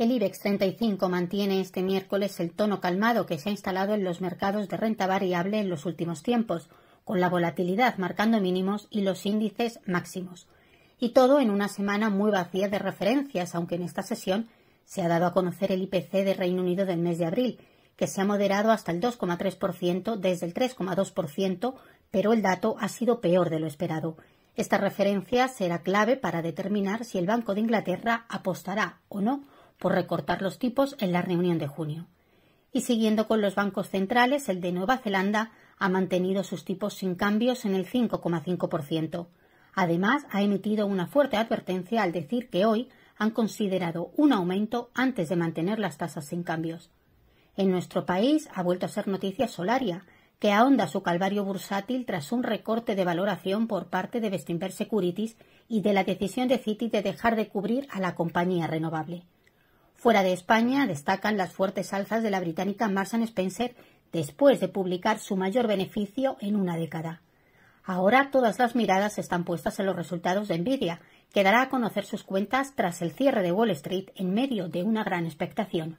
El IBEX 35 mantiene este miércoles el tono calmado que se ha instalado en los mercados de renta variable en los últimos tiempos, con la volatilidad marcando mínimos y los índices máximos. Y todo en una semana muy vacía de referencias, aunque en esta sesión se ha dado a conocer el IPC de Reino Unido del mes de abril, que se ha moderado hasta el 2,3% desde el 3,2%, pero el dato ha sido peor de lo esperado. Esta referencia será clave para determinar si el Banco de Inglaterra apostará o no por recortar los tipos en la reunión de junio. Y siguiendo con los bancos centrales, el de Nueva Zelanda ha mantenido sus tipos sin cambios en el 5,5%. Además, ha emitido una fuerte advertencia al decir que hoy han considerado un aumento antes de mantener las tasas sin cambios. En nuestro país ha vuelto a ser noticia Solaria, que ahonda su calvario bursátil tras un recorte de valoración por parte de Bestinver Securities y de la decisión de Citi de dejar de cubrir a la compañía renovable. Fuera de España destacan las fuertes alzas de la británica Marsan Spencer después de publicar su mayor beneficio en una década. Ahora todas las miradas están puestas en los resultados de Nvidia, que dará a conocer sus cuentas tras el cierre de Wall Street en medio de una gran expectación.